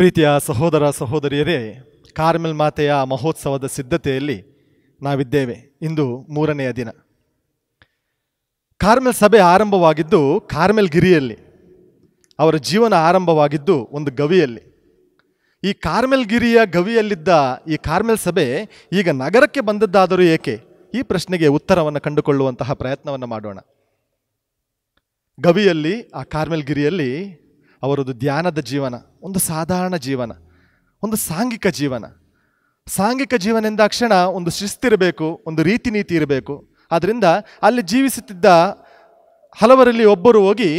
ಪ್ರೀತಿಯ ಸಹೋದರ ಸಹೋದರಿಯರೇ ಕಾರ್ಮೆಲ್ ಮಾತೆಯ ಮಹೋತ್ಸವದ ಸಿದ್ಧತೆಯಲ್ಲಿ ನಾವಿದ್ದೇವೆ ಇಂದು ಮೂರನೆಯ ದಿನ ಕಾರ್ಮೆಲ್ ಸಭೆ ಆರಂಭವಾಗಿದ್ದು ಕಾರ್ಮೆಲ್ ಗಿರಿಯಲ್ಲಿ ಅವರ ಜೀವನ ಆರಂಭವಾಗಿದ್ದು ಒಂದು ಗವಿಯಲ್ಲಿ ಈ ಕಾರ್ಮೆಲ್ ಗಿರಿಯ ಗವಿಯಲ್ಲಿದ್ದ ಈ ಕಾರ್ಮೆಲ್ ಸಭೆ ಈಗ ನಗರಕ್ಕೆ ಬಂದದ್ದಾದರೂ ಏಕೆ ಈ ಪ್ರಶ್ನೆಗೆ ಉತ್ತರವನ್ನು ಕಂಡುಕೊಳ್ಳುವಂತಹ ಪ್ರಯತ್ನವನ್ನು ಮಾಡೋಣ ಗವಿಯಲ್ಲಿ ಆ ಕಾರ್ಮೆಲ್ ಗಿರಿಯಲ್ಲಿ ಅವರದು ಧ್ಯಾನದ ಜೀವನ ಒಂದು ಸಾಧಾರಣ ಜೀವನ ಒಂದು ಸಾಂಘಿಕ ಜೀವನ ಸಾಂಘಿಕ ಜೀವನ ಎಂದಾಕ್ಷಣ ಒಂದು ಶಿಸ್ತಿರಬೇಕು ಒಂದು ರೀತಿ ನೀತಿ ಇರಬೇಕು ಆದ್ದರಿಂದ ಅಲ್ಲಿ ಜೀವಿಸುತ್ತಿದ್ದ ಹಲವರಲ್ಲಿ ಒಬ್ಬರು ಹೋಗಿ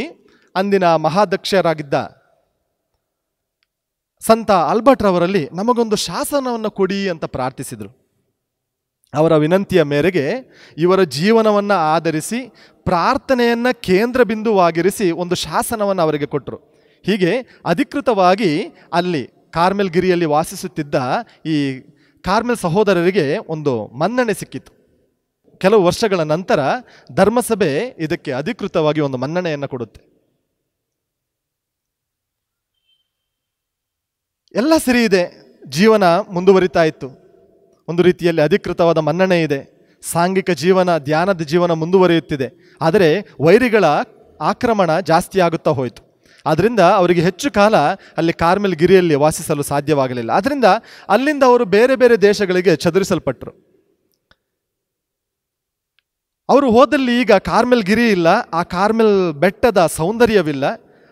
ಅಂದಿನ ಮಹಾದಕ್ಷರಾಗಿದ್ದ ಸಂತ ಆಲ್ಬರ್ಟ್ ರವರಲ್ಲಿ ನಮಗೊಂದು ಶಾಸನವನ್ನು ಕೊಡಿ ಅಂತ ಪ್ರಾರ್ಥಿಸಿದರು ಅವರ ವಿನಂತಿಯ ಮೇರೆಗೆ ಇವರ ಜೀವನವನ್ನು ಆಧರಿಸಿ ಪ್ರಾರ್ಥನೆಯನ್ನು ಕೇಂದ್ರ ಬಿಂದುವಾಗಿರಿಸಿ ಒಂದು ಶಾಸನವನ್ನು ಅವರಿಗೆ ಕೊಟ್ಟರು ಹೀಗೆ ಅಧಿಕೃತವಾಗಿ ಅಲ್ಲಿ ಕಾರ್ಮೆಲ್ ಗಿರಿಯಲ್ಲಿ ವಾಸಿಸುತ್ತಿದ್ದ ಈ ಕಾರ್ಮೆಲ್ ಸಹೋದರರಿಗೆ ಒಂದು ಮನ್ನಣೆ ಸಿಕ್ಕಿತು ಕೆಲವು ವರ್ಷಗಳ ನಂತರ ಧರ್ಮಸಭೆ ಇದಕ್ಕೆ ಅಧಿಕೃತವಾಗಿ ಒಂದು ಮನ್ನಣೆಯನ್ನು ಕೊಡುತ್ತೆ ಎಲ್ಲ ಸರಿ ಇದೆ ಜೀವನ ಮುಂದುವರಿತಾ ಇತ್ತು ಒಂದು ರೀತಿಯಲ್ಲಿ ಅಧಿಕೃತವಾದ ಮನ್ನಣೆ ಇದೆ ಸಾಂಘಿಕ ಜೀವನ ಧ್ಯಾನದ ಜೀವನ ಮುಂದುವರಿಯುತ್ತಿದೆ ಆದರೆ ವೈರಿಗಳ ಆಕ್ರಮಣ ಜಾಸ್ತಿ ಆಗುತ್ತಾ ಹೋಯಿತು ಆದ್ದರಿಂದ ಅವರಿಗೆ ಹೆಚ್ಚು ಕಾಲ ಅಲ್ಲಿ ಕಾರ್ಮೆಲ್ ಗಿರಿಯಲ್ಲಿ ವಾಸಿಸಲು ಸಾಧ್ಯವಾಗಲಿಲ್ಲ ಆದ್ದರಿಂದ ಅಲ್ಲಿಂದ ಅವರು ಬೇರೆ ಬೇರೆ ದೇಶಗಳಿಗೆ ಚದುರಿಸಲ್ಪಟ್ಟರು ಅವರು ಹೋದಲ್ಲಿ ಈಗ ಕಾರ್ಮೆಲ್ ಗಿರಿ ಇಲ್ಲ ಆ ಕಾರ್ಮೆಲ್ ಬೆಟ್ಟದ ಸೌಂದರ್ಯವಿಲ್ಲ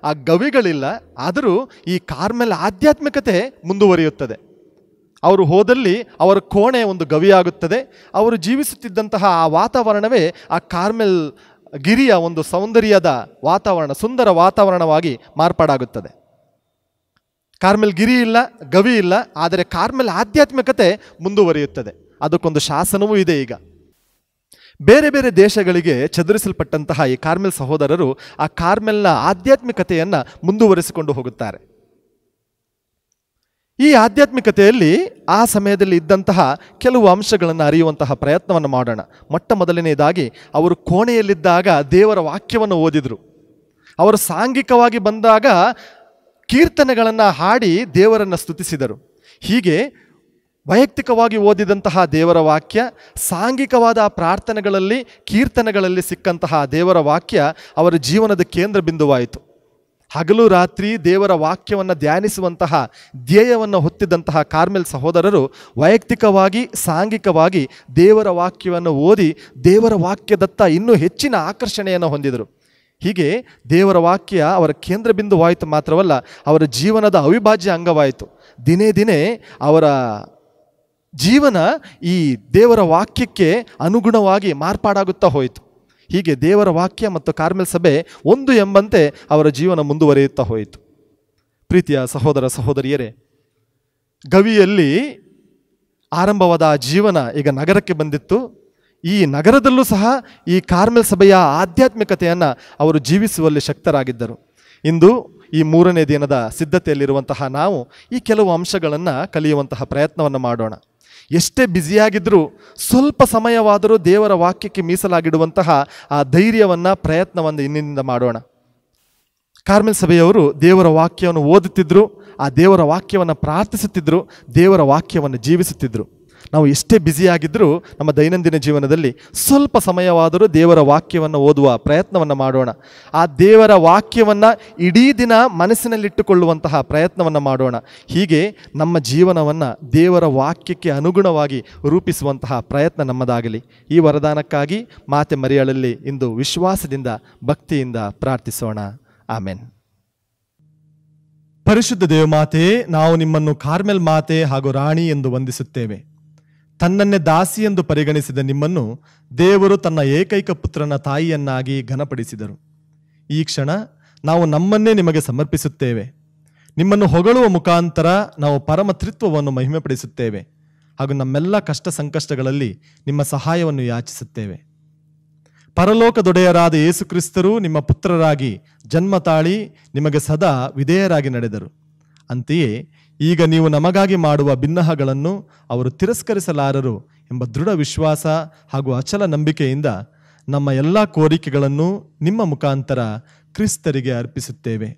ಆ ಗವಿಗಳಿಲ್ಲ ಆದರೂ ಈ ಕಾರ್ಮೆಲ್ ಆಧ್ಯಾತ್ಮಿಕತೆ ಮುಂದುವರಿಯುತ್ತದೆ ಅವರು ಹೋದಲ್ಲಿ ಅವರ ಕೋಣೆ ಒಂದು ಗವಿಯಾಗುತ್ತದೆ ಅವರು ಜೀವಿಸುತ್ತಿದ್ದಂತಹ ಆ ವಾತಾವರಣವೇ ಆ ಕಾರ್ಮೆಲ್ ಗಿರಿಯ ಒಂದು ಸೌಂದರ್ಯದ ವಾತಾವರಣ ಸುಂದರ ವಾತಾವರಣವಾಗಿ ಮಾರ್ಪಾಡಾಗುತ್ತದೆ ಕಾರ್ಮೆಲ್ ಗಿರಿ ಇಲ್ಲ ಗವಿ ಇಲ್ಲ ಆದರೆ ಕಾರ್ಮೆಲ್ ಆಧ್ಯಾತ್ಮಿಕತೆ ಮುಂದುವರಿಯುತ್ತದೆ ಅದಕ್ಕೊಂದು ಶಾಸನವೂ ಇದೆ ಈಗ ಬೇರೆ ಬೇರೆ ದೇಶಗಳಿಗೆ ಚದುರಿಸಲ್ಪಟ್ಟಂತಹ ಈ ಕಾರ್ಮೆಲ್ ಸಹೋದರರು ಆ ಕಾರ್ಮೆಲ್ನ ಆಧ್ಯಾತ್ಮಿಕತೆಯನ್ನು ಮುಂದುವರಿಸಿಕೊಂಡು ಹೋಗುತ್ತಾರೆ ಈ ಆಧ್ಯಾತ್ಮಿಕತೆಯಲ್ಲಿ ಆ ಸಮಯದಲ್ಲಿ ಇದ್ದಂತಹ ಕೆಲವು ಅಂಶಗಳನ್ನು ಅರಿಯುವಂತಹ ಪ್ರಯತ್ನವನ್ನು ಮಾಡೋಣ ಮೊಟ್ಟ ಮೊದಲನೆಯದಾಗಿ ಅವರು ಕೋಣೆಯಲ್ಲಿದ್ದಾಗ ದೇವರ ವಾಕ್ಯವನ್ನು ಓದಿದರು ಅವರು ಸಾಂಘಿಕವಾಗಿ ಬಂದಾಗ ಕೀರ್ತನೆಗಳನ್ನು ಹಾಡಿ ದೇವರನ್ನು ಸ್ತುತಿಸಿದರು ಹೀಗೆ ವೈಯಕ್ತಿಕವಾಗಿ ಓದಿದಂತಹ ದೇವರ ವಾಕ್ಯ ಸಾಂಘಿಕವಾದ ಪ್ರಾರ್ಥನೆಗಳಲ್ಲಿ ಕೀರ್ತನೆಗಳಲ್ಲಿ ಸಿಕ್ಕಂತಹ ದೇವರ ವಾಕ್ಯ ಅವರ ಜೀವನದ ಕೇಂದ್ರ ಬಿಂದುವಾಯಿತು ಹಗಲು ರಾತ್ರಿ ದೇವರ ವಾಕ್ಯವನ್ನು ಧ್ಯಾನಿಸುವಂತಹ ಧ್ಯೇಯವನ್ನು ಹೊತ್ತಿದ್ದಂತಹ ಕಾರ್ಮೆಲ್ ಸಹೋದರರು ವೈಯಕ್ತಿಕವಾಗಿ ಸಾಂಘಿಕವಾಗಿ ದೇವರ ವಾಕ್ಯವನ್ನು ಓದಿ ದೇವರ ವಾಕ್ಯದತ್ತ ಇನ್ನೂ ಹೆಚ್ಚಿನ ಆಕರ್ಷಣೆಯನ್ನು ಹೊಂದಿದರು ಹೀಗೆ ದೇವರ ವಾಕ್ಯ ಅವರ ಕೇಂದ್ರ ಬಿಂದುವಾಯಿತು ಮಾತ್ರವಲ್ಲ ಅವರ ಜೀವನದ ಅವಿಭಾಜ್ಯ ಅಂಗವಾಯಿತು ದಿನೇ ದಿನೇ ಅವರ ಜೀವನ ಈ ದೇವರ ವಾಕ್ಯಕ್ಕೆ ಅನುಗುಣವಾಗಿ ಮಾರ್ಪಾಡಾಗುತ್ತಾ ಹೋಯಿತು ಹೀಗೆ ದೇವರ ವಾಕ್ಯ ಮತ್ತು ಕಾರ್ಮೆಲ್ ಸಭೆ ಒಂದು ಎಂಬಂತೆ ಅವರ ಜೀವನ ಮುಂದುವರಿಯುತ್ತಾ ಹೋಯಿತು ಪ್ರೀತಿಯ ಸಹೋದರ ಸಹೋದರಿಯರೇ ಗವಿಯಲ್ಲಿ ಆರಂಭವಾದ ಜೀವನ ಈಗ ನಗರಕ್ಕೆ ಬಂದಿತ್ತು ಈ ನಗರದಲ್ಲೂ ಸಹ ಈ ಕಾರ್ಮೆಲ್ ಸಭೆಯ ಆಧ್ಯಾತ್ಮಿಕತೆಯನ್ನು ಅವರು ಜೀವಿಸುವಲ್ಲಿ ಶಕ್ತರಾಗಿದ್ದರು ಇಂದು ಈ ಮೂರನೇ ದಿನದ ಸಿದ್ಧತೆಯಲ್ಲಿರುವಂತಹ ನಾವು ಈ ಕೆಲವು ಅಂಶಗಳನ್ನು ಕಲಿಯುವಂತಹ ಪ್ರಯತ್ನವನ್ನು ಮಾಡೋಣ ಎಷ್ಟೇ ಬ್ಯುಸಿಯಾಗಿದ್ದರೂ ಸ್ವಲ್ಪ ಸಮಯವಾದರೂ ದೇವರ ವಾಕ್ಯಕ್ಕೆ ಮೀಸಲಾಗಿಡುವಂತಹ ಆ ಧೈರ್ಯವನ್ನು ಪ್ರಯತ್ನವನ್ನು ಇನ್ನಿಂದ ಮಾಡೋಣ ಕಾರ್ಮೆಲ್ ಸಭೆಯವರು ದೇವರ ವಾಕ್ಯವನ್ನು ಓದುತ್ತಿದ್ದರು ಆ ದೇವರ ವಾಕ್ಯವನ್ನು ಪ್ರಾರ್ಥಿಸುತ್ತಿದ್ದರು ದೇವರ ವಾಕ್ಯವನ್ನು ಜೀವಿಸುತ್ತಿದ್ದರು ನಾವು ಎಷ್ಟೇ ಬ್ಯುಸಿಯಾಗಿದ್ದರೂ ನಮ್ಮ ದೈನಂದಿನ ಜೀವನದಲ್ಲಿ ಸ್ವಲ್ಪ ಸಮಯವಾದರೂ ದೇವರ ವಾಕ್ಯವನ್ನು ಓದುವ ಪ್ರಯತ್ನವನ್ನು ಮಾಡೋಣ ಆ ದೇವರ ವಾಕ್ಯವನ್ನು ಇಡೀ ದಿನ ಮನಸ್ಸಿನಲ್ಲಿಟ್ಟುಕೊಳ್ಳುವಂತಹ ಪ್ರಯತ್ನವನ್ನು ಮಾಡೋಣ ಹೀಗೆ ನಮ್ಮ ಜೀವನವನ್ನು ದೇವರ ವಾಕ್ಯಕ್ಕೆ ಅನುಗುಣವಾಗಿ ರೂಪಿಸುವಂತಹ ಪ್ರಯತ್ನ ನಮ್ಮದಾಗಲಿ ಈ ವರದಾನಕ್ಕಾಗಿ ಮಾತೆ ಮರಿಯಳಲ್ಲಿ ಇಂದು ವಿಶ್ವಾಸದಿಂದ ಭಕ್ತಿಯಿಂದ ಪ್ರಾರ್ಥಿಸೋಣ ಆಮೇನ್ ಪರಿಶುದ್ಧ ದೇವಮಾತೆ ನಾವು ನಿಮ್ಮನ್ನು ಕಾರ್ಮೆಲ್ ಮಾತೆ ಹಾಗೂ ರಾಣಿ ಎಂದು ವಂದಿಸುತ್ತೇವೆ ತನ್ನನ್ನೇ ದಾಸಿ ಎಂದು ಪರಿಗಣಿಸಿದ ನಿಮ್ಮನ್ನು ದೇವರು ತನ್ನ ಏಕೈಕ ಪುತ್ರನ ತಾಯಿಯನ್ನಾಗಿ ಘನಪಡಿಸಿದರು ಈ ಕ್ಷಣ ನಾವು ನಮ್ಮನ್ನೇ ನಿಮಗೆ ಸಮರ್ಪಿಸುತ್ತೇವೆ ನಿಮ್ಮನ್ನು ಹೊಗಳುವ ಮುಖಾಂತರ ನಾವು ಪರಮತೃತ್ವವನ್ನು ಮಹಿಮೆಪಡಿಸುತ್ತೇವೆ ಹಾಗೂ ನಮ್ಮೆಲ್ಲ ಕಷ್ಟ ಸಂಕಷ್ಟಗಳಲ್ಲಿ ನಿಮ್ಮ ಸಹಾಯವನ್ನು ಯಾಚಿಸುತ್ತೇವೆ ಪರಲೋಕದೊಡೆಯರಾದ ಯೇಸುಕ್ರಿಸ್ತರು ನಿಮ್ಮ ಪುತ್ರರಾಗಿ ಜನ್ಮ ತಾಳಿ ನಿಮಗೆ ಸದಾ ವಿಧೇಯರಾಗಿ ನಡೆದರು ಅಂತೆಯೇ ಈಗ ನೀವು ನಮಗಾಗಿ ಮಾಡುವ ಭಿನ್ನಹಗಳನ್ನು ಅವರು ತಿರಸ್ಕರಿಸಲಾರರು ಎಂಬ ದೃಢ ವಿಶ್ವಾಸ ಹಾಗೂ ಅಚಲ ನಂಬಿಕೆಯಿಂದ ನಮ್ಮ ಎಲ್ಲ ಕೋರಿಕೆಗಳನ್ನು ನಿಮ್ಮ ಮುಖಾಂತರ ಕ್ರಿಸ್ತರಿಗೆ ಅರ್ಪಿಸುತ್ತೇವೆ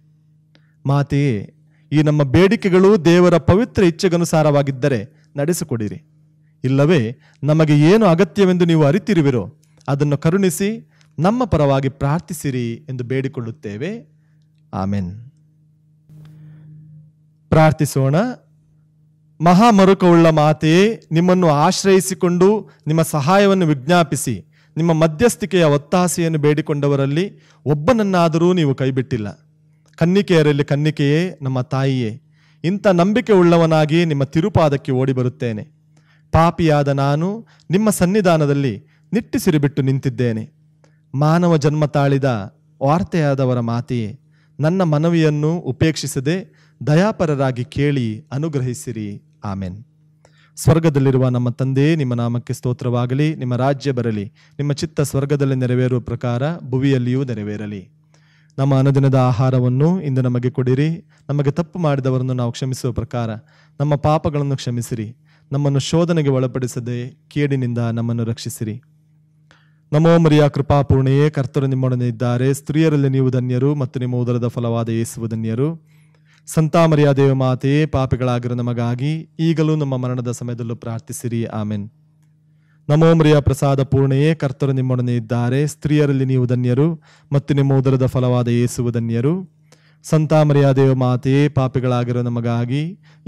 ಮಾತೆಯೇ ಈ ನಮ್ಮ ಬೇಡಿಕೆಗಳು ದೇವರ ಪವಿತ್ರ ಇಚ್ಛೆಗನುಸಾರವಾಗಿದ್ದರೆ ನಡೆಸಿಕೊಡಿರಿ ಇಲ್ಲವೇ ನಮಗೆ ಏನು ಅಗತ್ಯವೆಂದು ನೀವು ಅರಿತಿರುವಿರೋ ಅದನ್ನು ಕರುಣಿಸಿ ನಮ್ಮ ಪರವಾಗಿ ಪ್ರಾರ್ಥಿಸಿರಿ ಎಂದು ಬೇಡಿಕೊಳ್ಳುತ್ತೇವೆ ಆಮೇನ್ ಪ್ರಾರ್ಥಿಸೋಣ ಮಹಾಮರುಕವುಳ್ಳ ಮಾತೆಯೇ ನಿಮ್ಮನ್ನು ಆಶ್ರಯಿಸಿಕೊಂಡು ನಿಮ್ಮ ಸಹಾಯವನ್ನು ವಿಜ್ಞಾಪಿಸಿ ನಿಮ್ಮ ಮಧ್ಯಸ್ಥಿಕೆಯ ಒತ್ತಾಸೆಯನ್ನು ಬೇಡಿಕೊಂಡವರಲ್ಲಿ ಒಬ್ಬನನ್ನಾದರೂ ನೀವು ಕೈಬಿಟ್ಟಿಲ್ಲ ಕನ್ನಿಕೆಯರಲ್ಲಿ ಕನ್ನಿಕೆಯೇ ನಮ್ಮ ತಾಯಿಯೇ ಇಂಥ ನಂಬಿಕೆ ಉಳ್ಳವನಾಗಿ ನಿಮ್ಮ ತಿರುಪಾದಕ್ಕೆ ಓಡಿ ಬರುತ್ತೇನೆ ಪಾಪಿಯಾದ ನಾನು ನಿಮ್ಮ ಸನ್ನಿಧಾನದಲ್ಲಿ ನಿಟ್ಟಿಸಿರಿಬಿಟ್ಟು ನಿಂತಿದ್ದೇನೆ ಮಾನವ ಜನ್ಮ ತಾಳಿದ ವಾರ್ತೆಯಾದವರ ಮಾತೆಯೇ ನನ್ನ ಮನವಿಯನ್ನು ಉಪೇಕ್ಷಿಸದೆ ದಯಾಪರರಾಗಿ ಕೇಳಿ ಅನುಗ್ರಹಿಸಿರಿ ಆಮೇನ್ ಸ್ವರ್ಗದಲ್ಲಿರುವ ನಮ್ಮ ತಂದೆ ನಿಮ್ಮ ನಾಮಕ್ಕೆ ಸ್ತೋತ್ರವಾಗಲಿ ನಿಮ್ಮ ರಾಜ್ಯ ಬರಲಿ ನಿಮ್ಮ ಚಿತ್ತ ಸ್ವರ್ಗದಲ್ಲಿ ನೆರವೇರುವ ಪ್ರಕಾರ ಭುವಿಯಲ್ಲಿಯೂ ನೆರವೇರಲಿ ನಮ್ಮ ಅನುದಿನದ ಆಹಾರವನ್ನು ಇಂದು ನಮಗೆ ಕೊಡಿರಿ ನಮಗೆ ತಪ್ಪು ಮಾಡಿದವರನ್ನು ನಾವು ಕ್ಷಮಿಸುವ ಪ್ರಕಾರ ನಮ್ಮ ಪಾಪಗಳನ್ನು ಕ್ಷಮಿಸಿರಿ ನಮ್ಮನ್ನು ಶೋಧನೆಗೆ ಒಳಪಡಿಸದೆ ಕೇಡಿನಿಂದ ನಮ್ಮನ್ನು ರಕ್ಷಿಸಿರಿ ನಮೋ ಮರಿಯ ಕೃಪಾಪೂರ್ಣೆಯೇ ಕರ್ತರು ನಿಮ್ಮೊಡನೆ ಇದ್ದಾರೆ ಸ್ತ್ರೀಯರಲ್ಲಿ ನೀವು ಧನ್ಯರು ಮತ್ತು ನಿಮ್ಮ ಉದರದ ಫಲವಾದ ಏಸುವ ಧನ್ಯರು ಸಂತಾಮರಿಯ ದೇವ ಮಾತೆಯೇ ಪಾಪಿಗಳಾಗಿರೋ ನಮಗಾಗಿ ಈಗಲೂ ನಮ್ಮ ಮರಣದ ಸಮಯದಲ್ಲೂ ಪ್ರಾರ್ಥಿಸಿರಿ ಆಮೆನ್ ನಮೋಮರಿಯ ಪ್ರಸಾದ ಪೂರ್ಣೆಯೇ ಕರ್ತರು ನಿಮ್ಮೊಡನೆ ಇದ್ದಾರೆ ಸ್ತ್ರೀಯರಲ್ಲಿ ನೀವು ಧನ್ಯರು ಮತ್ತು ನಿಮ್ಮ ಉದರದ ಫಲವಾದ ಏಸುವ ಧನ್ಯರು ಸಂತಾಮರಿಯ ದೇವ ಮಾತೆಯೇ ಪಾಪಿಗಳಾಗಿರೋ ನಮಗಾಗಿ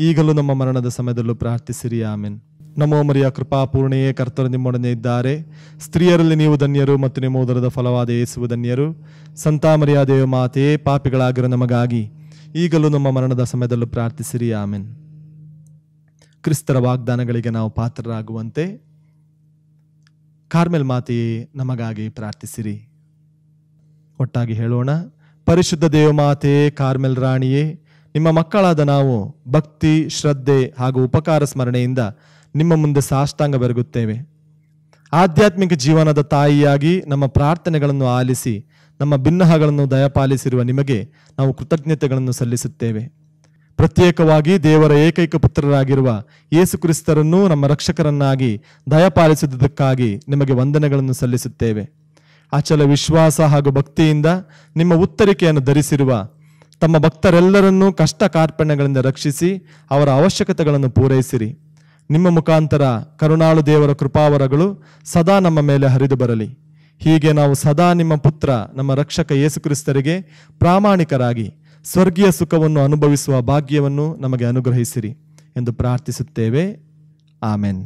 ಈಗಲೂ ನಮ್ಮ ಮರಣದ ಸಮಯದಲ್ಲೂ ಪ್ರಾರ್ಥಿಸಿರಿ ಆಮೆನ್ ನಮೋಮರಿಯ ಪೂರ್ಣೆಯೇ ಕರ್ತರು ನಿಮ್ಮೊಡನೆ ಇದ್ದಾರೆ ಸ್ತ್ರೀಯರಲ್ಲಿ ನೀವು ಧನ್ಯರು ಮತ್ತು ನಿಮ್ಮ ಉದರದ ಫಲವಾದ ಏಸುವ ಧನ್ಯರು ಸಂತಾಮರಿಯ ದೇವ ಮಾತೆಯೇ ಪಾಪಿಗಳಾಗಿರೋ ನಮಗಾಗಿ ಈಗಲೂ ನಮ್ಮ ಮರಣದ ಸಮಯದಲ್ಲೂ ಪ್ರಾರ್ಥಿಸಿರಿ ಆಮೆನ್ ಕ್ರಿಸ್ತರ ವಾಗ್ದಾನಗಳಿಗೆ ನಾವು ಪಾತ್ರರಾಗುವಂತೆ ಕಾರ್ಮೆಲ್ ಮಾತೆಯೇ ನಮಗಾಗಿ ಪ್ರಾರ್ಥಿಸಿರಿ ಒಟ್ಟಾಗಿ ಹೇಳೋಣ ಪರಿಶುದ್ಧ ಮಾತೆಯೇ ಕಾರ್ಮೆಲ್ ರಾಣಿಯೇ ನಿಮ್ಮ ಮಕ್ಕಳಾದ ನಾವು ಭಕ್ತಿ ಶ್ರದ್ಧೆ ಹಾಗೂ ಉಪಕಾರ ಸ್ಮರಣೆಯಿಂದ ನಿಮ್ಮ ಮುಂದೆ ಸಾಷ್ಟಾಂಗ ಬೆರಗುತ್ತೇವೆ ಆಧ್ಯಾತ್ಮಿಕ ಜೀವನದ ತಾಯಿಯಾಗಿ ನಮ್ಮ ಪ್ರಾರ್ಥನೆಗಳನ್ನು ಆಲಿಸಿ ನಮ್ಮ ಭಿನ್ನಹಗಳನ್ನು ದಯಪಾಲಿಸಿರುವ ನಿಮಗೆ ನಾವು ಕೃತಜ್ಞತೆಗಳನ್ನು ಸಲ್ಲಿಸುತ್ತೇವೆ ಪ್ರತ್ಯೇಕವಾಗಿ ದೇವರ ಏಕೈಕ ಪುತ್ರರಾಗಿರುವ ಯೇಸು ಕ್ರಿಸ್ತರನ್ನು ನಮ್ಮ ರಕ್ಷಕರನ್ನಾಗಿ ದಯಪಾಲಿಸಿದ್ದಕ್ಕಾಗಿ ನಿಮಗೆ ವಂದನೆಗಳನ್ನು ಸಲ್ಲಿಸುತ್ತೇವೆ ಅಚಲ ವಿಶ್ವಾಸ ಹಾಗೂ ಭಕ್ತಿಯಿಂದ ನಿಮ್ಮ ಉತ್ತರಿಕೆಯನ್ನು ಧರಿಸಿರುವ ತಮ್ಮ ಭಕ್ತರೆಲ್ಲರನ್ನೂ ಕಷ್ಟ ಕಾರ್ಪಣ್ಯಗಳಿಂದ ರಕ್ಷಿಸಿ ಅವರ ಅವಶ್ಯಕತೆಗಳನ್ನು ಪೂರೈಸಿರಿ ನಿಮ್ಮ ಮುಖಾಂತರ ಕರುಣಾಳು ದೇವರ ಕೃಪಾವರಗಳು ಸದಾ ನಮ್ಮ ಮೇಲೆ ಹರಿದು ಬರಲಿ ಹೀಗೆ ನಾವು ಸದಾ ನಿಮ್ಮ ಪುತ್ರ ನಮ್ಮ ರಕ್ಷಕ ಯೇಸುಕ್ರಿಸ್ತರಿಗೆ ಪ್ರಾಮಾಣಿಕರಾಗಿ ಸ್ವರ್ಗೀಯ ಸುಖವನ್ನು ಅನುಭವಿಸುವ ಭಾಗ್ಯವನ್ನು ನಮಗೆ ಅನುಗ್ರಹಿಸಿರಿ ಎಂದು ಪ್ರಾರ್ಥಿಸುತ್ತೇವೆ ಆಮೆನ್